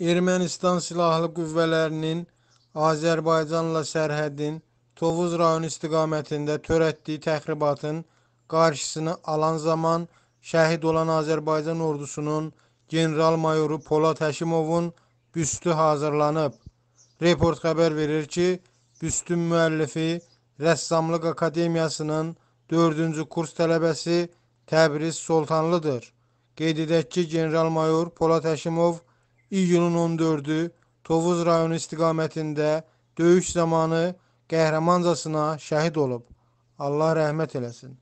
Ermənistan Silahlı Qüvvələrinin Azərbaycanla sərhədin Tovuz rayonu istiqamətində törətdiyi təxribatın qarşısını alan zaman şəhid olan Azərbaycan ordusunun general-mayoru Polad Həkimovun büstü hazırlanıb. Report xəbər verir ki, büstün müəllifi Rəssamlıq Akademiyasının 4-cü kurs tələbəsi Təbriz Soltanlıdır. Qeyd edək ki, general-mayor Polad Həşimov İyunun 14-ü Tovuz rayonu istiqamətində döyüş zamanı qəhrəmancasına şəhid olub. Allah rəhmət eləsin.